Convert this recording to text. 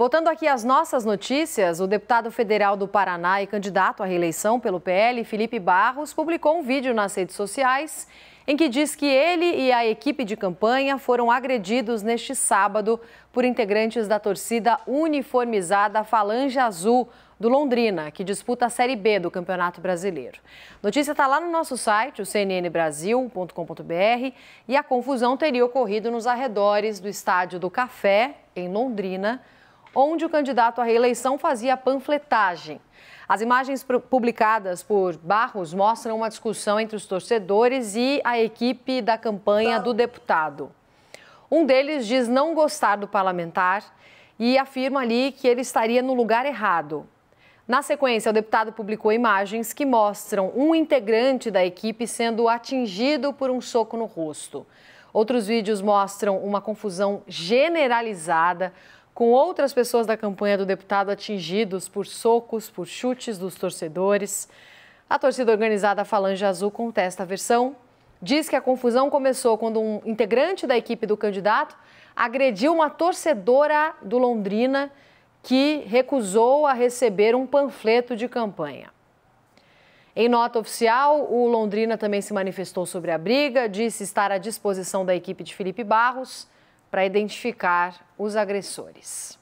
Voltando aqui às nossas notícias, o deputado federal do Paraná e candidato à reeleição pelo PL, Felipe Barros, publicou um vídeo nas redes sociais em que diz que ele e a equipe de campanha foram agredidos neste sábado por integrantes da torcida uniformizada Falange Azul do Londrina, que disputa a Série B do Campeonato Brasileiro. Notícia está lá no nosso site, o cnnbrasil.com.br, e a confusão teria ocorrido nos arredores do Estádio do Café, em Londrina, onde o candidato à reeleição fazia panfletagem. As imagens publicadas por Barros mostram uma discussão entre os torcedores e a equipe da campanha do deputado. Um deles diz não gostar do parlamentar e afirma ali que ele estaria no lugar errado. Na sequência, o deputado publicou imagens que mostram um integrante da equipe sendo atingido por um soco no rosto. Outros vídeos mostram uma confusão generalizada, com outras pessoas da campanha do deputado atingidos por socos, por chutes dos torcedores. A torcida organizada Falange Azul contesta a versão. Diz que a confusão começou quando um integrante da equipe do candidato agrediu uma torcedora do Londrina que recusou a receber um panfleto de campanha. Em nota oficial, o Londrina também se manifestou sobre a briga, disse estar à disposição da equipe de Felipe Barros para identificar os agressores.